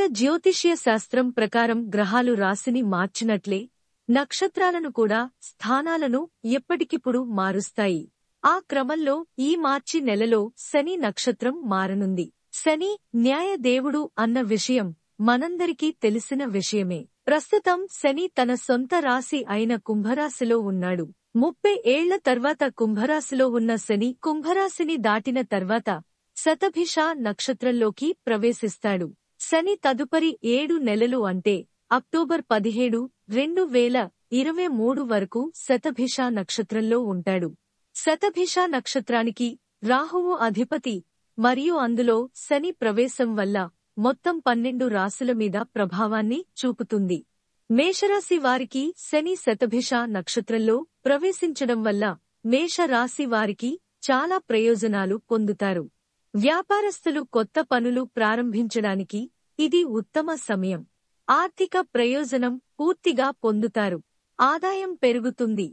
వేద జ్యోతిష్య శాస్త్రం ప్రకారం గ్రహాలు రాశిని మార్చినట్లే నక్షత్రాలను కూడా స్థానాలను ఎప్పటికిప్పుడు మారుస్తాయి ఆ క్రమంలో ఈ మార్చి నెలలో శని నక్షత్రం మారనుంది శని న్యాయదేవుడు అన్న విషయం మనందరికీ తెలిసిన విషయమే ప్రస్తుతం శని తన సొంత రాశి అయిన కుంభరాశిలో ఉన్నాడు ముప్పై ఏళ్ల తర్వాత కుంభరాశిలో ఉన్న శని కుంభరాశిని దాటిన తర్వాత శతభిషా నక్షత్రంలోకి ప్రవేశిస్తాడు శని తదుపరి ఏడు నెలలు అంటే అక్టోబర్ పదిహేడు రెండు వేల ఇరవై మూడు వరకు శతభిష నక్షత్రంలో ఉంటాడు శతభిష నక్షత్రానికి రాహువు అధిపతి మరియు అందులో శని ప్రవేశం వల్ల మొత్తం పన్నెండు రాశుల మీద ప్రభావాన్ని చూపుతుంది మేషరాశి వారికి శని శతభిష నక్షత్రంలో ప్రవేశించడం వల్ల మేషరాశి వారికి చాలా ప్రయోజనాలు పొందుతారు వ్యాపారస్తులు కొత్త పనులు ప్రారంభించడానికి ఇది ఉత్తమ సమయం ఆర్థిక ప్రయోజనం పూర్తిగా పొందుతారు ఆదాయం పెరుగుతుంది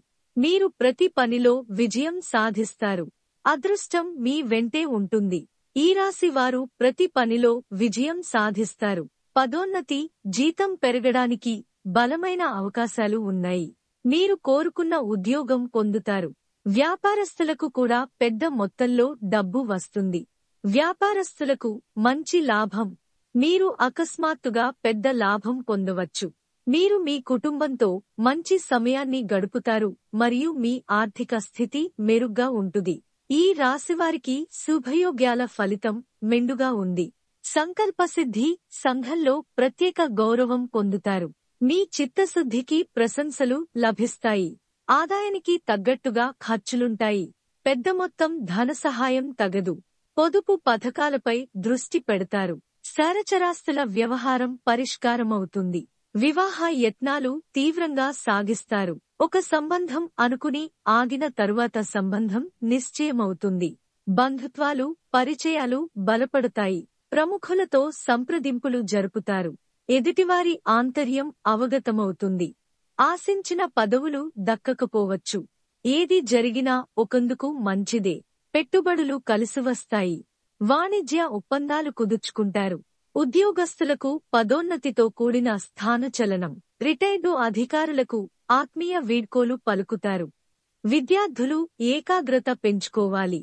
మీరు ప్రతి పనిలో విజయం సాధిస్తారు అదృష్టం మీ వెంటే ఉంటుంది ఈ రాశివారు ప్రతి పనిలో విజయం సాధిస్తారు పదోన్నతి జీతం పెరగడానికి బలమైన అవకాశాలు ఉన్నాయి మీరు కోరుకున్న ఉద్యోగం పొందుతారు వ్యాపారస్తులకు కూడా పెద్ద మొత్తంలో డబ్బు వస్తుంది వ్యాపారస్తులకు మంచి లాభం మీరు అకస్మాత్తుగా పెద్ద లాభం పొందవచ్చు మీరు మీ కుటుంబంతో మంచి సమయాన్ని గడుపుతారు మరియు మీ ఆర్థిక స్థితి మెరుగ్గా ఉంటుంది ఈ రాశివారికి శుభయోగ్యాల ఫలితం మెండుగా ఉంది సంకల్పసిద్ధి సంఘంలో ప్రత్యేక గౌరవం పొందుతారు మీ చిత్తశుద్ధికి ప్రశంసలు లభిస్తాయి ఆదాయానికి తగ్గట్టుగా ఖర్చులుంటాయి పెద్ద మొత్తం ధన సహాయం తగదు పొదుపు పథకాలపై దృష్టి పెడతారు సరచరాస్తుల వ్యవహారం పరిష్కారమవుతుంది వివాహ యత్నాలు తీవ్రంగా సాగిస్తారు ఒక సంబంధం అనుకుని ఆగిన తరువాత సంబంధం నిశ్చయమవుతుంది బంధుత్వాలు పరిచయాలు బలపడతాయి ప్రముఖులతో సంప్రదింపులు జరుపుతారు ఎదుటివారి ఆంతర్యం అవగతమవుతుంది ఆశించిన పదవులు దక్కకపోవచ్చు ఏది జరిగినా ఒకందుకు మంచిదే పెట్టుబడులు కలిసివస్తాయి వాణిజ్య ఒప్పందాలు కుదుర్చుకుంటారు ఉద్యోగస్తులకు పదోన్నతితో కూడిన స్థాన చలనం రిటైర్డు అధికారులకు ఆత్మీయ వీడ్కోలు పలుకుతారు విద్యార్థులు ఏకాగ్రత పెంచుకోవాలి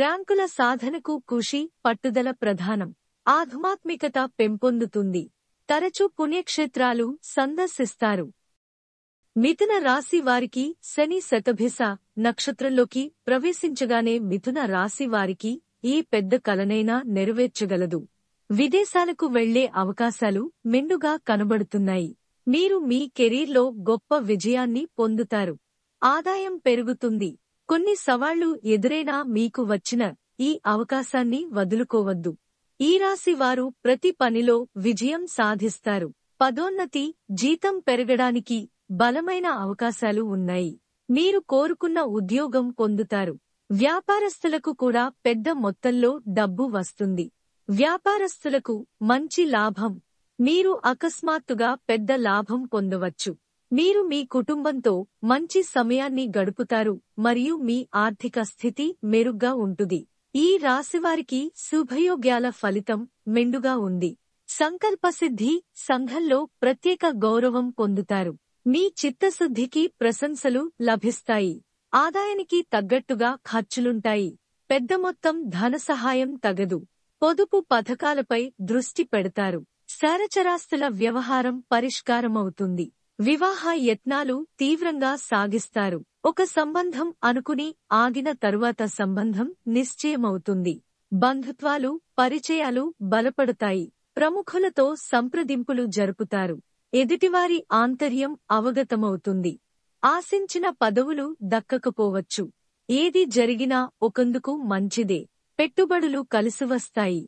ర్యాంకుల సాధనకు కృషి పట్టుదల ప్రధానం ఆధ్మాత్మికత పెంపొందుతుంది తరచూ పుణ్యక్షేత్రాలు సందర్శిస్తారు మిథున రాశి వారికి శని శతభిస నక్షత్రంలోకి ప్రవేశించగానే మిథున రాశి వారికి ఈ పెద్ద కలనైనా నెరవేర్చగలదు విదేశాలకు వెళ్లే అవకాశాలు మెండుగా కనబడుతున్నాయి మీరు మీ కెరీర్లో గొప్ప విజయాన్ని పొందుతారు ఆదాయం పెరుగుతుంది కొన్ని సవాళ్లు ఎదురైనా మీకు వచ్చిన ఈ అవకాశాన్ని వదులుకోవద్దు ఈ రాశి వారు ప్రతి పనిలో విజయం సాధిస్తారు పదోన్నతి జీతం పెరగడానికి బలమైన అవకాశాలు ఉన్నాయి మీరు కోరుకున్న ఉద్యోగం పొందుతారు వ్యాపారస్తులకు కూడా పెద్ద మొత్తంలో డబ్బు వస్తుంది వ్యాపారస్తులకు మంచి లాభం మీరు అకస్మాత్తుగా పెద్ద లాభం పొందవచ్చు మీరు మీ కుటుంబంతో మంచి సమయాన్ని గడుపుతారు మరియు మీ ఆర్థిక స్థితి మెరుగ్గా ఉంటుంది ఈ రాశివారికి శుభయోగ్యాల ఫలితం మెండుగా ఉంది సంకల్పసిద్ధి సంఘంలో ప్రత్యేక గౌరవం పొందుతారు మీ చిత్తశుద్ధికి ప్రశంసలు లభిస్తాయి ఆదాయానికి తగ్గట్టుగా ఖర్చులుంటాయి పెద్ద మొత్తం ధన సహాయం తగదు పొదుపు పథకాలపై దృష్టి పెడతారు సరచరాస్తుల వ్యవహారం పరిష్కారమవుతుంది వివాహ యత్నాలు తీవ్రంగా సాగిస్తారు ఒక సంబంధం అనుకుని ఆగిన తరువాత సంబంధం నిశ్చయమవుతుంది బంధుత్వాలు పరిచయాలు బలపడతాయి ప్రముఖులతో సంప్రదింపులు జరుపుతారు ఎదుటివారి ఆంతర్యం అవగతమవుతుంది ఆశించిన పదవులు దక్కకపోవచ్చు ఏది జరిగినా ఒకందుకు మంచిదే పెట్టుబడులు కలిసివస్తాయి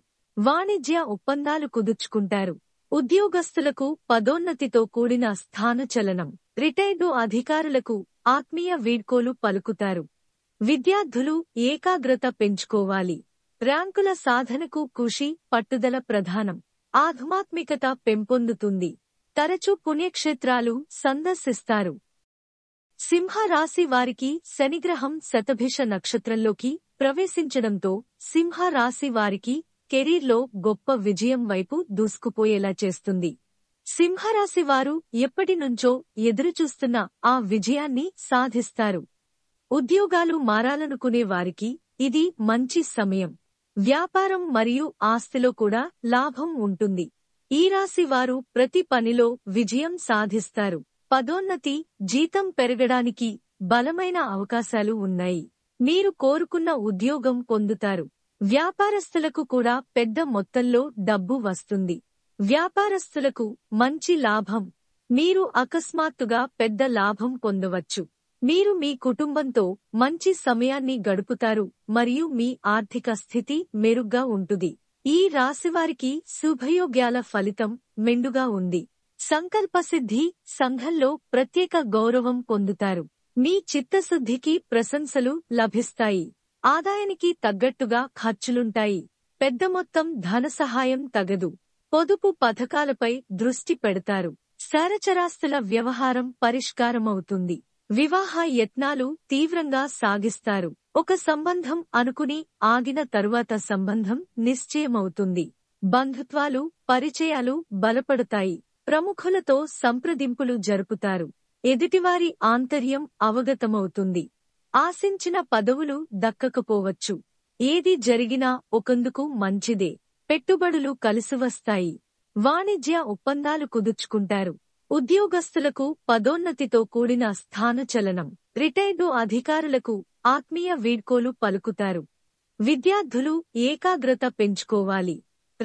వాణిజ్య ఒప్పందాలు కుదుర్చుకుంటారు ఉద్యోగస్తులకు పదోన్నతితో కూడిన స్థానచలనం రిటైర్డు అధికారులకు ఆత్మీయ వీడ్కోలు పలుకుతారు విద్యార్థులు ఏకాగ్రత పెంచుకోవాలి ర్యాంకుల సాధనకు కృషి పట్టుదల ప్రధానం ఆధ్యాత్మికత పెంపొందుతుంది తరచూ పుణ్యక్షేత్రాలు సందర్శిస్తారు సింహరాశి వారికి శనిగ్రహం శతభిష నక్షత్రంలోకి ప్రవేశించడంతో సింహరాశి వారికి కెరీర్లో గొప్ప విజయం వైపు దూసుకుపోయేలా చేస్తుంది సింహరాశి వారు ఎప్పటినుంచో ఎదురుచూస్తున్న ఆ విజయాన్ని సాధిస్తారు ఉద్యోగాలు మారాలనుకునే వారికి ఇది మంచి సమయం వ్యాపారం మరియు ఆస్తిలో కూడా లాభం ఉంటుంది ఈ రాశి వారు ప్రతి పనిలో విజయం సాధిస్తారు పదోన్నతి జీతం పెరగడానికి బలమైన అవకాశాలు ఉన్నాయి మీరు కోరుకున్న ఉద్యోగం పొందుతారు వ్యాపారస్తులకు కూడా పెద్ద మొత్తంలో డబ్బు వస్తుంది వ్యాపారస్తులకు మంచి లాభం మీరు అకస్మాత్తుగా పెద్ద లాభం పొందవచ్చు మీరు మీ కుటుంబంతో మంచి సమయాన్ని గడుపుతారు మరియు మీ ఆర్థిక స్థితి మెరుగ్గా ఉంటుంది ఈ రాశివారికి శుభయోగ్యాల ఫలితం మెండుగా ఉంది సంకల్పసిద్ధి సంఘంలో ప్రత్యేక గౌరవం పొందుతారు మీ చిత్తశుద్ధికి ప్రశంసలు లభిస్తాయి ఆదాయానికి తగ్గట్టుగా ఖర్చులుంటాయి పెద్ద మొత్తం ధన సహాయం తగదు పొదుపు పథకాలపై దృష్టి పెడతారు సరచరాస్తుల వ్యవహారం పరిష్కారమవుతుంది వివాహ యత్నాలు తీవ్రంగా సాగిస్తారు ఒక సంబంధం అనుకుని ఆగిన తరువాత సంబంధం నిశ్చయమవుతుంది బంధుత్వాలు పరిచయాలు బలపడతాయి ప్రముఖులతో సంప్రదింపులు జరుపుతారు ఎదుటివారి ఆంతర్యం అవగతమవుతుంది ఆశించిన పదవులు దక్కకపోవచ్చు ఏది జరిగినా ఒకందుకు మంచిదే పెట్టుబడులు కలిసివస్తాయి వాణిజ్య ఒప్పందాలు కుదుర్చుకుంటారు ఉద్యోగస్తులకు పదోన్నతితో కూడిన స్థానచలనం రిటైర్డు అధికారులకు ఆత్మీయ వీడ్కోలు పలుకుతారు విద్యార్థులు ఏకాగ్రత పెంచుకోవాలి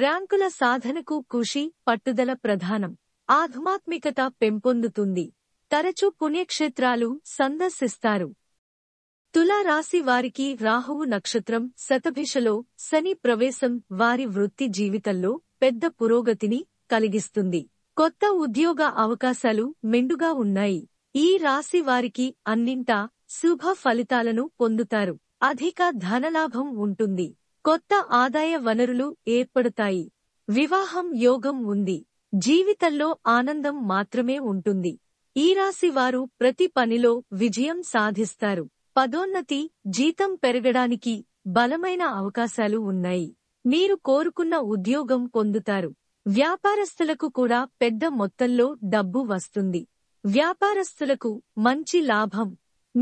ర్యాంకుల సాధనకు కృషి పట్టుదల ప్రధానం ఆధ్మాత్మికత పెంపొందుతుంది తరచూ పుణ్యక్షేత్రాలు సందర్శిస్తారు తులారాశి వారికి రాహువు నక్షత్రం శతభిషలో శని ప్రవేశం వారి వృత్తి జీవితంలో పెద్ద పురోగతిని కలిగిస్తుంది కొత్త ఉద్యోగ అవకాశాలు మెండుగా ఉన్నాయి ఈ రాశి వారికి అన్నింటా శుభ ఫలితాలను పొందుతారు అధిక ధనలాభం ఉంటుంది కొత్త ఆదాయ వనరులు ఏర్పడతాయి వివాహం యోగం ఉంది జీవితంలో ఆనందం మాత్రమే ఉంటుంది ఈ రాశి వారు ప్రతి పనిలో విజయం సాధిస్తారు పదోన్నతి జీతం పెరగడానికి బలమైన అవకాశాలు ఉన్నాయి మీరు కోరుకున్న ఉద్యోగం పొందుతారు వ్యాపారస్తులకు కూడా పెద్ద మొత్తంలో డబ్బు వస్తుంది వ్యాపారస్తులకు మంచి లాభం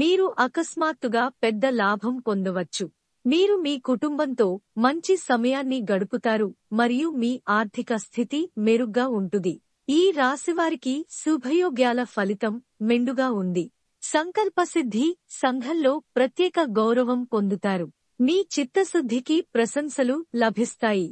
మీరు అకస్మాత్తుగా పెద్ద లాభం పొందవచ్చు మీరు మీ కుటుంబంతో మంచి సమయాన్ని గడుపుతారు మరియు మీ ఆర్థిక స్థితి మెరుగ్గా ఉంటుంది ఈ రాశివారికి శుభయోగ్యాల ఫలితం మెండుగా ఉంది సంకల్పసిద్ధి సంఘంలో ప్రత్యేక గౌరవం పొందుతారు మీ చిత్తశుద్ధికి ప్రశంసలు లభిస్తాయి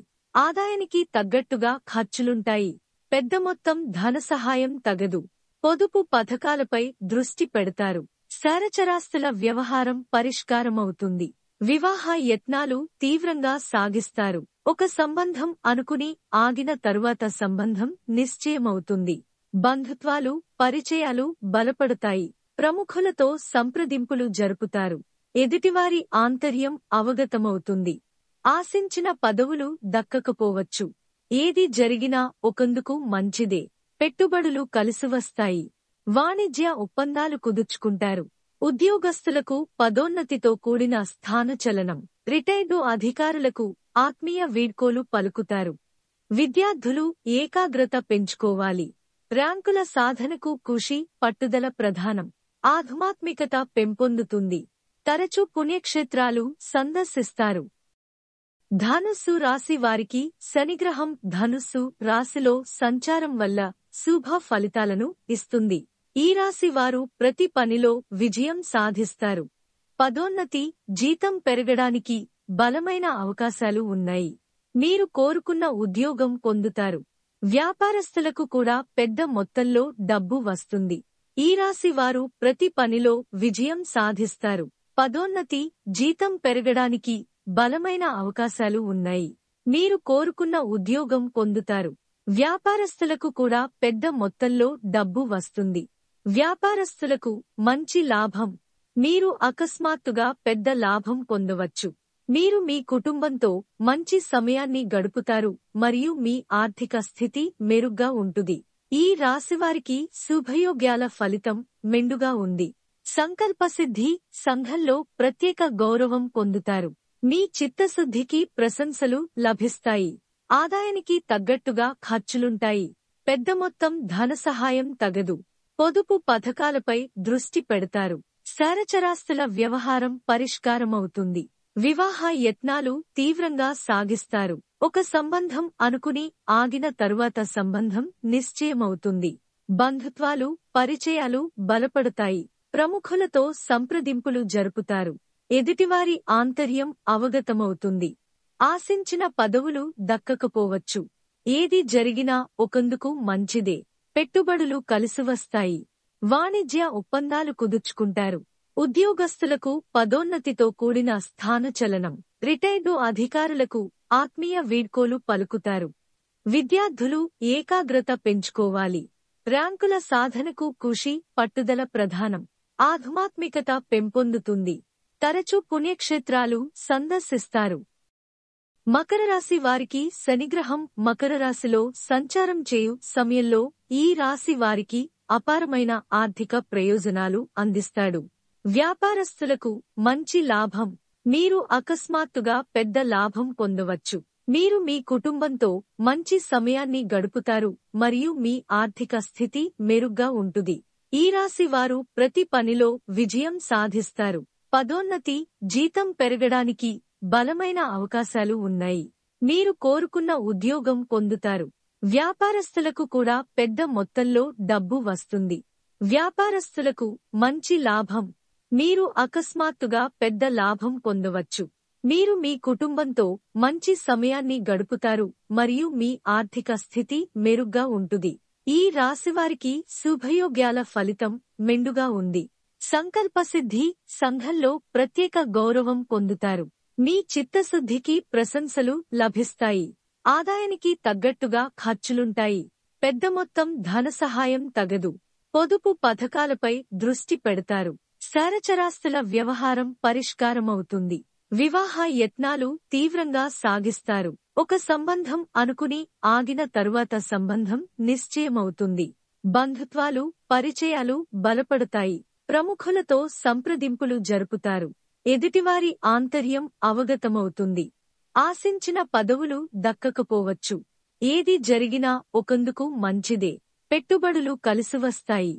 ఆదాయానికి తగ్గట్టుగా ఖర్చులుంటాయి పెద్ద మొత్తం ధన సహాయం తగదు పొదుపు పథకాలపై దృష్టి పెడతారు సరచరాస్తుల వ్యవహారం పరిష్కారమవుతుంది వివాహ యత్నాలు తీవ్రంగా సాగిస్తారు ఒక సంబంధం అనుకుని ఆగిన తరువాత సంబంధం నిశ్చయమవుతుంది బంధుత్వాలు పరిచయాలు బలపడతాయి ప్రముఖులతో సంప్రదింపులు జరుపుతారు ఎదుటివారి ఆంతర్యం అవగతమవుతుంది ఆశించిన పదవులు దక్కకపోవచ్చు ఏది జరిగినా ఒకందుకు మంచిదే పెట్టుబడులు కలిసివస్తాయి వాణిజ్య ఒప్పందాలు కుదుర్చుకుంటారు ఉద్యోగస్తులకు పదోన్నతితో కూడిన స్థాన చలనం రిటైర్డు అధికారులకు ఆత్మీయ వీడ్కోలు పలుకుతారు విద్యార్థులు ఏకాగ్రత పెంచుకోవాలి ర్యాంకుల సాధనకు కృషి పట్టుదల ప్రధానం ఆధ్మాత్మికత పెంపొందుతుంది తరచూ పుణ్యక్షేత్రాలు సందర్శిస్తారు ధనుస్సు రాశి వారికి శనిగ్రహం ధనుస్సు రాశిలో సంచారం వల్ల శుభ ఫలితాలను ఇస్తుంది ఈ రాశివారు ప్రతి పనిలో విజయం సాధిస్తారు పదోన్నతి జీతం పెరగడానికి బలమైన అవకాశాలు ఉన్నాయి మీరు కోరుకున్న ఉద్యోగం పొందుతారు వ్యాపారస్తులకు కూడా పెద్ద మొత్తంలో డబ్బు వస్తుంది ఈ రాశివారు ప్రతి పనిలో విజయం సాధిస్తారు పదోన్నతి జీతం పెరగడానికి బలమైన అవకాశాలు ఉన్నాయి మీరు కోరుకున్న ఉద్యోగం పొందుతారు వ్యాపారస్తులకు కూడా పెద్ద మొత్తంలో డబ్బు వస్తుంది వ్యాపారస్తులకు మంచి లాభం మీరు అకస్మాత్తుగా పెద్ద లాభం పొందవచ్చు మీరు మీ కుటుంబంతో మంచి సమయాన్ని గడుపుతారు మరియు మీ ఆర్థిక స్థితి మెరుగ్గా ఉంటుంది ఈ రాశివారికి శుభయోగ్యాల ఫలితం మెండుగా ఉంది సంకల్పసిద్ధి సంఘంలో ప్రత్యేక గౌరవం పొందుతారు మీ చిత్తశుద్ధికి ప్రశంసలు లభిస్తాయి ఆదాయానికి తగ్గట్టుగా ఖర్చులుంటాయి పెద్ద మొత్తం ధన సహాయం తగదు పొదుపు పథకాలపై దృష్టి పెడతారు సరచరాస్తుల వ్యవహారం పరిష్కారమవుతుంది వివాహ యత్నాలు తీవ్రంగా సాగిస్తారు ఒక సంబంధం అనుకుని ఆగిన తరువాత సంబంధం నిశ్చయమవుతుంది బంధుత్వాలు పరిచయాలు బలపడతాయి ప్రముఖులతో సంప్రదింపులు జరుపుతారు ఎదుటివారి ఆంతర్యం అవగతమవుతుంది ఆశించిన పదవులు దక్కకపోవచ్చు ఏది జరిగినా ఒకందుకు మంచిదే పెట్టుబడులు కలిసివస్తాయి వాణిజ్య ఒప్పందాలు కుదుర్చుకుంటారు ఉద్యోగస్తులకు పదోన్నతితో కూడిన స్థాన చలనం రిటైర్డు అధికారులకు ఆత్మీయ వీడ్కోలు పలుకుతారు విద్యార్థులు ఏకాగ్రత పెంచుకోవాలి ర్యాంకుల సాధనకు కృషి పట్టుదల ప్రధానం ఆధ్యాత్మికత పెంపొందుతుంది తరచూ పుణ్యక్షేత్రాలు సందర్శిస్తారు మకర రాశి వారికి శనిగ్రహం మకర రాశిలో సంచారం చేయు సమయంలో ఈ రాశి వారికి అపారమైన ఆర్థిక ప్రయోజనాలు అందిస్తాడు వ్యాపారస్తులకు మంచి లాభం మీరు అకస్మాత్తుగా పెద్ద లాభం పొందవచ్చు మీరు మీ కుటుంబంతో మంచి సమయాన్ని గడుపుతారు మరియు మీ ఆర్థిక స్థితి మెరుగ్గా ఉంటుంది ఈ రాశి వారు ప్రతి పనిలో విజయం సాధిస్తారు పదోన్నతి జీతం పెరగడానికి బలమైన అవకాశాలు ఉన్నాయి మీరు కోరుకున్న ఉద్యోగం పొందుతారు వ్యాపారస్తులకు కూడా పెద్ద మొత్తంలో డబ్బు వస్తుంది వ్యాపారస్తులకు మంచి లాభం మీరు అకస్మాత్తుగా పెద్ద లాభం పొందవచ్చు మీరు మీ కుటుంబంతో మంచి సమయాన్ని గడుపుతారు మరియు మీ ఆర్థిక స్థితి మెరుగ్గా ఉంటుంది ఈ రాశివారికి శుభయోగ్యాల ఫలితం మెండుగా ఉంది సంకల్పసిద్ధి సంఘంలో ప్రత్యేక గౌరవం పొందుతారు మీ చిత్తశుద్ధికి ప్రశంసలు లభిస్తాయి ఆదాయానికి తగ్గట్టుగా ఖర్చులుంటాయి పెద్ద మొత్తం ధన సహాయం తగదు పొదుపు పథకాలపై దృష్టి పెడతారు సరచరాస్తుల వ్యవహారం పరిష్కారమవుతుంది వివాహ యత్నాలు తీవ్రంగా సాగిస్తారు ఒక సంబంధం అనుకుని ఆగిన తరువాత సంబంధం నిశ్చయమవుతుంది బంధుత్వాలు పరిచయాలు బలపడతాయి ప్రముఖులతో సంప్రదింపులు జరుపుతారు ఎదుటివారి ఆంతర్యం అవగతమవుతుంది ఆశించిన పదవులు దక్కకపోవచ్చు ఏది జరిగినా ఒకందుకు మంచిదే పెట్టుబడులు కలిసివస్తాయి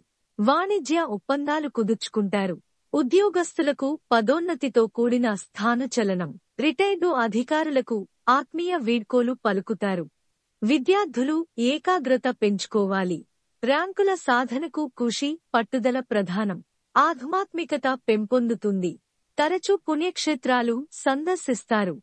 వాణిజ్య ఒప్పందాలు కుదుర్చుకుంటారు ఉద్యోగస్తులకు పదోన్నతితో కూడిన స్థానచలనం రిటైర్డు అధికారులకు ఆత్మీయ వీడ్కోలు పలుకుతారు విద్యార్థులు ఏకాగ్రత పెంచుకోవాలి ర్యాంకుల సాధనకు కృషి పట్టుదల ప్రధానం ఆధ్మాత్మికత పెంపొందుతుంది తరచూ పుణ్యక్షేత్రాలు సందర్శిస్తారు